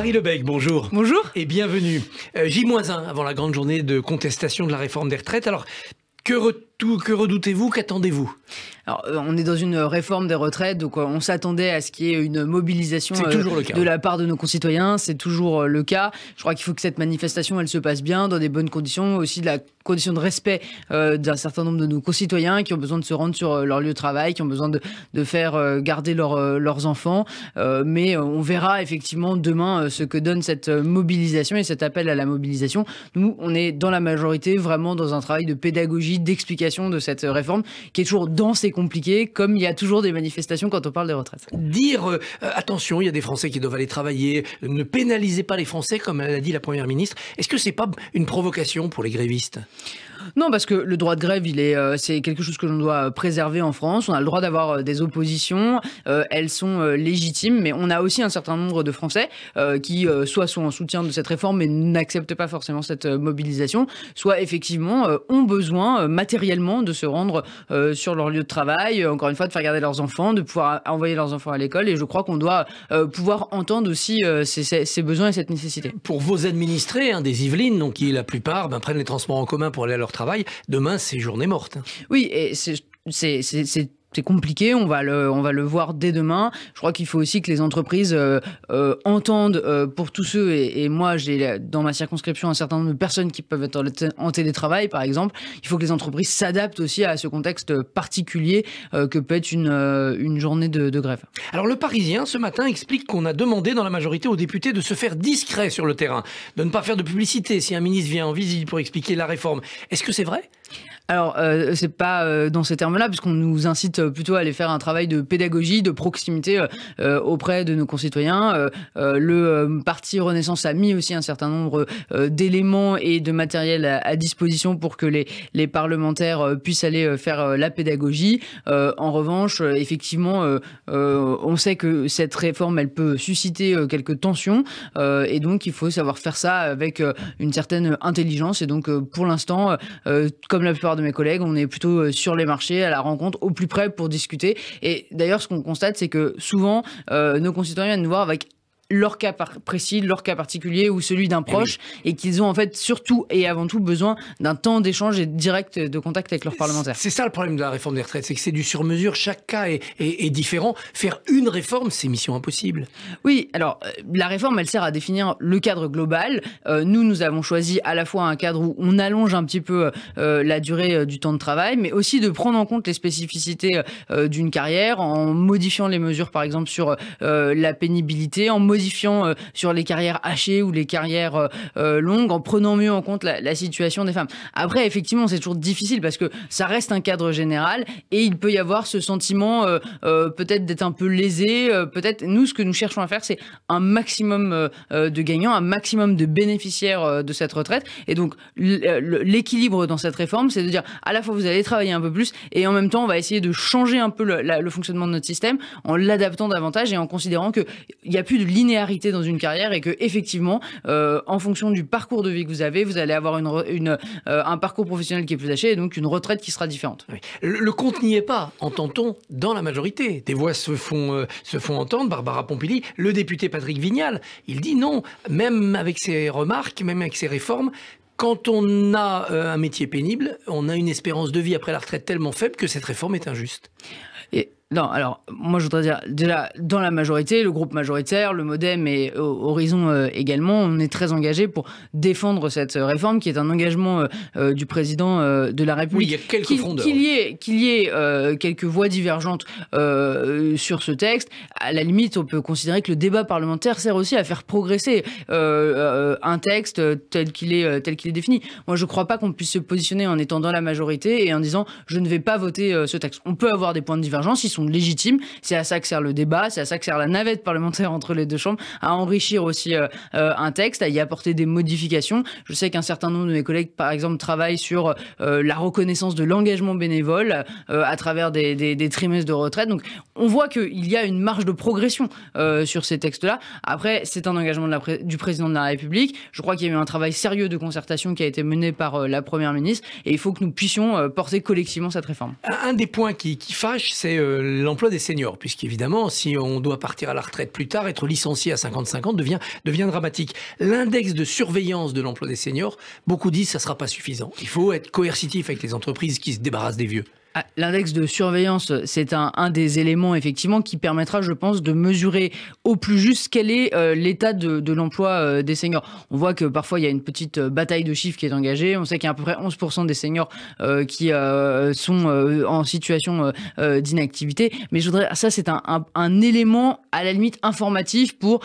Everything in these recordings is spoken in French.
Marie Lebec, bonjour. Bonjour. Et bienvenue. Euh, J-1 avant la grande journée de contestation de la réforme des retraites. Alors, que tout, que redoutez-vous Qu'attendez-vous Alors, euh, on est dans une réforme des retraites, donc euh, on s'attendait à ce qu'il y ait une mobilisation euh, de la part de nos concitoyens. C'est toujours le cas. Je crois qu'il faut que cette manifestation, elle se passe bien, dans des bonnes conditions, aussi de la condition de respect d'un certain nombre de nos concitoyens qui ont besoin de se rendre sur leur lieu de travail, qui ont besoin de, faire garder leurs enfants. mais on verra effectivement demain ce que donne cette mobilisation et cet appel à la mobilisation. Nous, on est dans la majorité vraiment dans un travail de pédagogie, d'explication de cette réforme qui est toujours dense et compliquée, comme il y a toujours des manifestations quand on parle des retraites. Dire euh, euh, attention, il y a des Français qui doivent aller travailler, euh, ne pénalisez pas les Français, comme l'a dit la Première ministre, est-ce que ce n'est pas une provocation pour les grévistes non, parce que le droit de grève, il est, euh, c'est quelque chose que l'on doit préserver en France. On a le droit d'avoir euh, des oppositions. Euh, elles sont légitimes, mais on a aussi un certain nombre de Français qui soit sont en soutien de cette réforme mais n'acceptent pas forcément cette mobilisation, soit effectivement ont besoin matériellement de se rendre sur leur lieu de travail. Encore une fois, de faire garder leurs enfants, de pouvoir envoyer leurs enfants à l'école. Et je crois qu'on doit pouvoir entendre aussi ces, besoins et cette nécessité. Pour vos administrés hein, des Yvelines, donc qui la plupart ben, prennent les transports en commun pour aller à leur travail, demain, c'est journée morte. Oui, et c'est c'est c'est compliqué, on va, le, on va le voir dès demain. Je crois qu'il faut aussi que les entreprises euh, euh, entendent euh, pour tous ceux, et, moi j'ai dans ma circonscription un certain nombre de personnes qui peuvent être en télétravail par exemple, il faut que les entreprises s'adaptent aussi à ce contexte particulier que peut être une, une journée de, de, grève. Alors le Parisien ce matin explique qu'on a demandé dans la majorité aux députés de se faire discret sur le terrain, de ne pas faire de publicité si un ministre vient en visite pour expliquer la réforme. Est-ce que c'est vrai alors, euh, c'est pas euh, dans ces termes-là, puisqu'on nous incite euh, plutôt à aller faire un travail de pédagogie, de proximité auprès de nos concitoyens. le parti Renaissance a mis aussi un certain nombre d'éléments et de matériel à, disposition pour que les, les parlementaires puissent aller faire la pédagogie. en revanche, effectivement, on sait que cette réforme, elle peut susciter quelques tensions, et donc il faut savoir faire ça avec une certaine intelligence. Et donc, pour l'instant, comme la plupart de mes collègues, on est plutôt euh, sur les marchés, à la rencontre, au plus près pour discuter. Et d'ailleurs, ce qu'on constate, c'est que souvent, euh, nos concitoyens viennent nous voir avec leur cas précis, leur cas particulier ou celui d'un eh proche, et, qu'ils ont en fait surtout et avant tout besoin d'un temps d'échange et direct de contact avec leurs parlementaires. C'est ça le problème de la réforme des retraites, c'est que c'est du sur-mesure, chaque cas est, différent. Faire une réforme, c'est mission impossible. Oui, alors euh, la réforme, elle sert à définir le cadre global. Euh, nous, nous avons choisi à la fois un cadre où on allonge un petit peu euh, la durée du temps de travail, mais aussi de prendre en compte les spécificités d'une carrière en modifiant les mesures, par exemple, sur la pénibilité, en modifiant euh, sur les carrières hachées ou les carrières euh, euh, longues, en prenant mieux en compte la, situation des femmes. Après, effectivement, c'est toujours difficile parce que ça reste un cadre général et il peut y avoir ce sentiment peut-être d'être un peu lésé. peut-être nous, ce que nous cherchons à faire, c'est un maximum de gagnants, un maximum de bénéficiaires de cette retraite. Et donc, l'équilibre dans cette réforme, c'est de dire à la fois vous allez travailler un peu plus et en même temps, on va essayer de changer un peu le, fonctionnement de notre système en l'adaptant davantage et en considérant qu'il n'y a plus de ligne dans une carrière et que effectivement, euh, en fonction du parcours de vie que vous avez, vous allez avoir une, euh, un parcours professionnel qui est plus haché et donc une retraite qui sera différente. Le, compte n'y est pas, entend-on, dans la majorité. Des voix se font, euh, se font entendre. Barbara Pompili, le député Patrick Vignal, il dit non, même avec ses remarques, même avec ses réformes, quand on a un métier pénible, on a une espérance de vie après la retraite tellement faible que cette réforme est injuste. Non, alors moi je voudrais dire déjà dans la majorité, le groupe majoritaire, le MoDem et euh, Horizon euh, également, on est très engagé pour défendre cette euh, réforme qui est un engagement du président de la République. Oui, il y a quelques qu'il, qu'il y ait, quelques voix divergentes sur ce texte, à la limite on peut considérer que le débat parlementaire sert aussi à faire progresser un texte tel qu'il est tel qu'il est défini. Moi je ne crois pas qu'on puisse se positionner en étant dans la majorité et en disant je ne vais pas voter ce texte. On peut avoir des points de divergence, ils sont légitime. C'est à ça que sert le débat, c'est à ça que sert la navette parlementaire entre les deux chambres, à enrichir aussi euh, euh, un texte, à y apporter des modifications. Je sais qu'un certain nombre de mes collègues, par exemple, travaillent sur euh, la reconnaissance de l'engagement bénévole à travers des, trimestres de retraite. Donc, on voit qu'il y a une marge de progression sur ces textes-là. Après, c'est un engagement de la du président de la République. Je crois qu'il y a eu un travail sérieux de concertation qui a été mené par la Première ministre et il faut que nous puissions porter collectivement cette réforme. Un des points qui, qui fâche, c'est l'emploi des seniors, puisqu'évidemment, si on doit partir à la retraite plus tard, être licencié à 50 ans devient, devient dramatique. L'index de surveillance de l'emploi des seniors, beaucoup disent que ça ne sera pas suffisant. Il faut être coercitif avec les entreprises qui se débarrassent des vieux. Ah, l'index de surveillance, c'est un, des éléments effectivement qui permettra, je pense, de mesurer au plus juste quel est euh, l'état de, l'emploi euh, des seniors. On voit que parfois il y a une petite euh, bataille de chiffres qui est engagée. On sait qu'il y a à peu près 11% des seniors qui sont en situation d'inactivité. Mais je voudrais, ça c'est un, un, élément à la limite informatif pour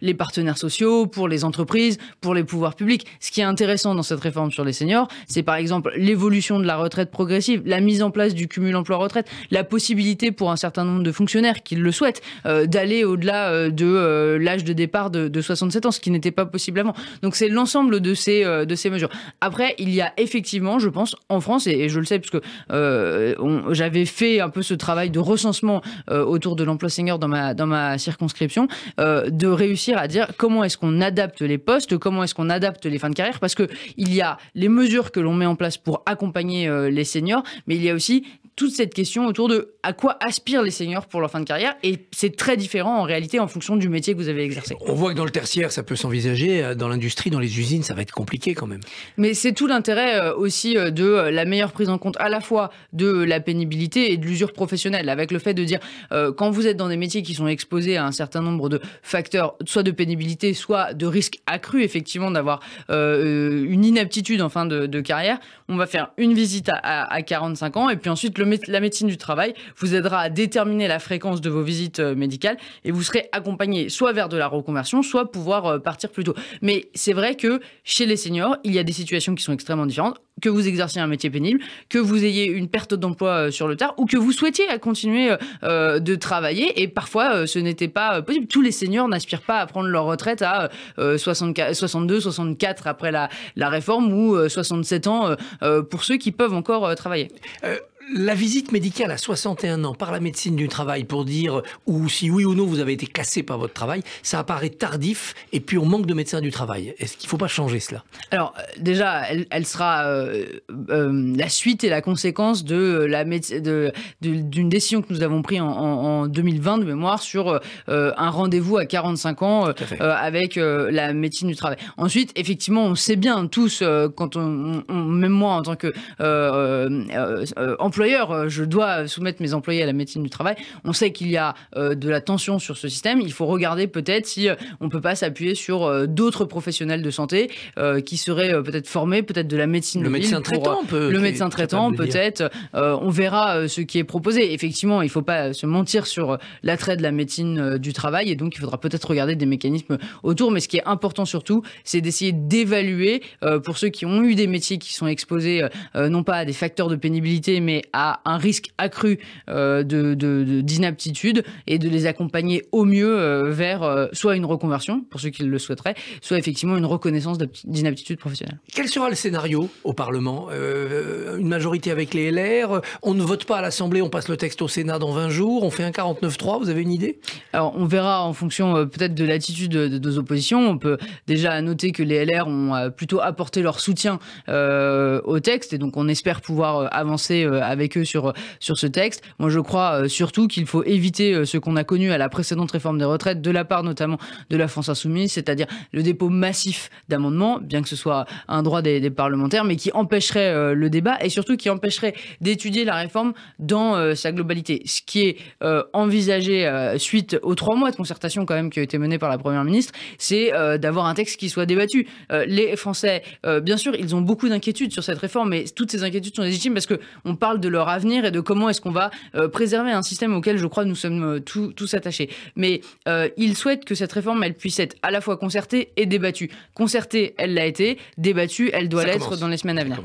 les partenaires sociaux, pour les entreprises, pour les pouvoirs publics. Ce qui est intéressant dans cette réforme sur les seniors, c'est par exemple l'évolution de la retraite progressive, la mise en place place du cumul emploi-retraite, la possibilité pour un certain nombre de fonctionnaires qui le souhaitent euh, d'aller au-delà euh, de euh, l'âge de départ de, 67 ans, ce qui n'était pas possible avant. Donc c'est l'ensemble de ces de ces mesures. Après, il y a effectivement, je pense, en France et, je le sais puisque que j'avais fait un peu ce travail de recensement autour de l'emploi senior dans ma dans ma circonscription, de réussir à dire comment est-ce qu'on adapte les postes, comment est-ce qu'on adapte les fins de carrière, parce que il y a les mesures que l'on met en place pour accompagner les seniors, mais il y a aussi aussi toute cette question autour de à quoi aspirent les seniors pour leur fin de carrière. Et c'est très différent en réalité en fonction du métier que vous avez exercé. On voit que dans le tertiaire, ça peut s'envisager. Euh, dans l'industrie, dans les usines, ça va être compliqué quand même. Mais c'est tout l'intérêt euh, aussi euh, de la meilleure prise en compte à la fois de la pénibilité et de l'usure professionnelle. Avec le fait de dire, quand vous êtes dans des métiers qui sont exposés à un certain nombre de facteurs, soit de pénibilité, soit de risque accru, effectivement, d'avoir une inaptitude en fin de, carrière, on va faire une visite à, à 45 ans et puis ensuite le la médecine du travail vous aidera à déterminer la fréquence de vos visites euh, médicales et vous serez accompagné soit vers de la reconversion, soit pouvoir euh, partir plus tôt. Mais c'est vrai que chez les seniors, il y a des situations qui sont extrêmement différentes que vous exerciez un métier pénible, que vous ayez une perte d'emploi euh, sur le tard ou que vous souhaitiez continuer de travailler. Et parfois, ce n'était pas possible. Tous les seniors n'aspirent pas à prendre leur retraite à 62, 64 après la réforme ou 67 ans pour ceux qui peuvent encore travailler la visite médicale à 61 ans par la médecine du travail pour dire ou si oui ou non vous avez été cassé par votre travail, ça apparaît tardif et puis on manque de médecins du travail. Est-ce qu'il ne faut pas changer cela Alors euh, déjà, elle, sera euh, euh, la suite et la conséquence de la d'une décision que nous avons prise en, 2020 de mémoire sur un rendez-vous à 45 ans avec la médecine du travail. Ensuite, effectivement, on sait bien tous quand on, même moi en tant que employeur, euh, je dois soumettre mes employés à la médecine du travail. On sait qu'il y a euh, de la tension sur ce système. Il faut regarder peut-être si euh, on ne peut pas s'appuyer sur d'autres professionnels de santé qui seraient peut-être formés, peut-être de la médecine. Le médecin traitant Le médecin traitant peut-être. on verra ce qui est proposé. Effectivement, il ne faut pas se mentir sur l'attrait de la médecine du travail et donc il faudra peut-être regarder des mécanismes autour. Mais ce qui est important surtout, c'est d'essayer d'évaluer pour ceux qui ont eu des métiers qui sont exposés non pas à des facteurs de pénibilité mais à un risque accru euh, de d'inaptitude et de les accompagner au mieux euh, vers euh, soit une reconversion, pour ceux qui le souhaiteraient, soit effectivement une reconnaissance d'inaptitude professionnelle. Quel sera le scénario au Parlement Une majorité avec les LR On ne vote pas à l'Assemblée, on passe le texte au Sénat dans 20 jours, on fait un 49-3, vous avez une idée Alors on verra en fonction peut-être de l'attitude de, de, oppositions. On peut déjà noter que les LR ont plutôt apporté leur soutien au texte et donc on espère pouvoir avancer avec avec eux sur, sur ce texte. Moi, je crois euh, surtout qu'il faut éviter euh, ce qu'on a connu à la précédente réforme des retraites, de la part notamment de la France insoumise, c'est-à-dire le dépôt massif d'amendements, bien que ce soit un droit des, des parlementaires, mais qui empêcherait euh, le débat et surtout qui empêcherait d'étudier la réforme dans sa globalité. Ce qui est envisagé suite aux trois mois de concertation quand même qui a été menée par la Première ministre, c'est d'avoir un texte qui soit débattu. les Français, bien sûr, ils ont beaucoup d'inquiétudes sur cette réforme, mais toutes ces inquiétudes sont légitimes parce que on parle de leur avenir et de comment est-ce qu'on va euh, préserver un système auquel je crois nous sommes euh, tous, attachés. Mais euh, ils souhaitent que cette réforme, elle puisse être à la fois concertée et débattue. Concertée, elle l'a été, débattue, elle doit l'être dans les semaines à venir.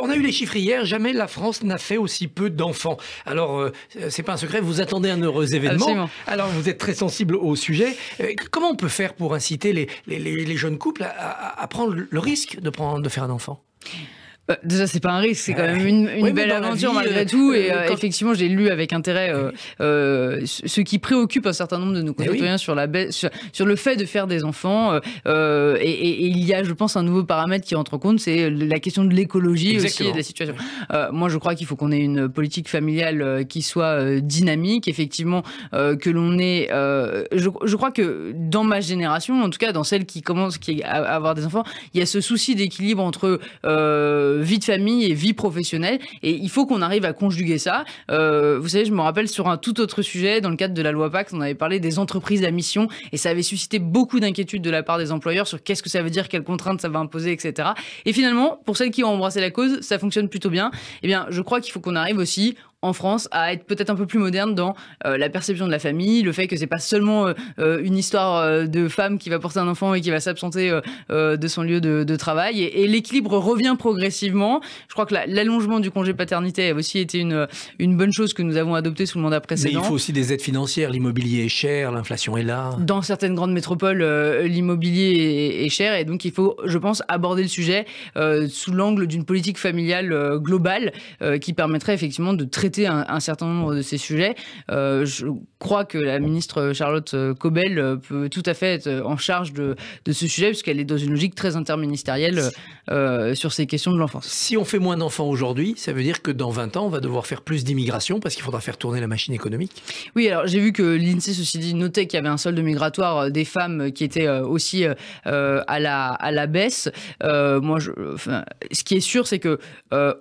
on a eu les chiffres hier, jamais la France n'a fait aussi peu d'enfants. Alors, c'est pas un secret, vous attendez un heureux événement. Alors, vous êtes très sensible au sujet. comment on peut faire pour inciter les, jeunes couples à, prendre le risque de, prendre, de faire un enfant euh, déjà, c'est pas un risque, c'est quand même une, belle aventure malgré euh, tout. et euh, effectivement, j'ai lu avec intérêt euh, ce qui préoccupe un certain nombre de nos concitoyens sur, la baisse, sur, le fait de faire des enfants. Et, et, il y a, je pense, un nouveau paramètre qui entre en compte, c'est la question de l'écologie aussi et de la situation. moi, je crois qu'il faut qu'on ait une politique familiale qui soit dynamique, effectivement, que l'on ait. Je, je, crois que dans ma génération, en tout cas dans celle qui commence qui, à, à avoir des enfants, il y a ce souci d'équilibre entre euh, vie de famille et vie professionnelle. Et il faut qu'on arrive à conjuguer ça. Euh, vous savez, je me rappelle sur un tout autre sujet, dans le cadre de la loi Pacte, on avait parlé des entreprises à mission et ça avait suscité beaucoup d'inquiétudes de la part des employeurs sur qu'est-ce que ça veut dire, quelles contraintes ça va imposer, etc. Et finalement, pour celles qui ont embrassé la cause, ça fonctionne plutôt bien. Eh bien, je crois qu'il faut qu'on arrive aussi en France à être peut-être un peu plus moderne dans euh, la perception de la famille, le fait que c'est pas seulement euh, euh, une histoire de femme qui va porter un enfant et qui va s'absenter de son lieu de, travail. Et, l'équilibre revient progressivement. Je crois que l'allongement du congé paternité a aussi été une, une bonne chose que nous avons adoptée sous le mandat précédent. Mais il faut aussi des aides financières. L'immobilier est cher, l'inflation est là. Dans certaines grandes métropoles, l'immobilier est, est, cher et donc il faut, je pense, aborder le sujet sous l'angle d'une politique familiale globale qui permettrait effectivement de traiter un, certain nombre de ces sujets. Euh, je crois que la ministre Charlotte euh, Cobel euh, peut tout à fait être en charge de, ce sujet, puisqu'elle est dans une logique très interministérielle sur ces questions de l'enfance. Si on fait moins d'enfants aujourd'hui, ça veut dire que dans 20 ans, on va devoir faire plus d'immigration parce qu'il faudra faire tourner la machine économique. Oui, alors j'ai vu que l'INSEE, ceci dit, notait qu'il y avait un solde migratoire des femmes qui était aussi à, la, à la baisse. moi, je, ce qui est sûr, c'est que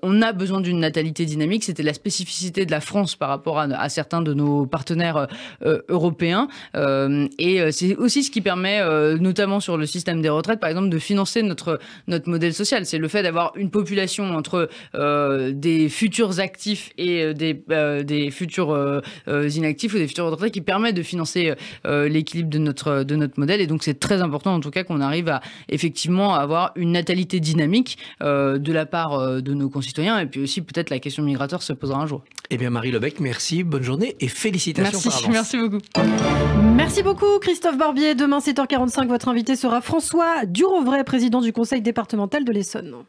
on a besoin d'une natalité dynamique. C'était la spécificité de la France par rapport à, certains de nos partenaires euh, euh, européens. Euh, et c'est aussi ce qui permet, notamment sur le système des retraites, par exemple, de financer notre, notre modèle social. C'est le fait d'avoir une population entre des futurs actifs et des, des futurs inactifs ou des futurs retraités qui permet de financer l'équilibre de notre, de notre modèle. Et donc, c'est très important, en tout cas, qu'on arrive à effectivement avoir une natalité dynamique de la part de nos concitoyens. Et puis aussi, peut-être, la question migratoire se posera un jour. Eh bien, Marie Lebec, merci, bonne journée et félicitations. Merci, merci beaucoup. Merci beaucoup, Christophe Barbier. Demain, 7h45, votre invité sera François Durovray, président du Conseil départemental de l'Essonne.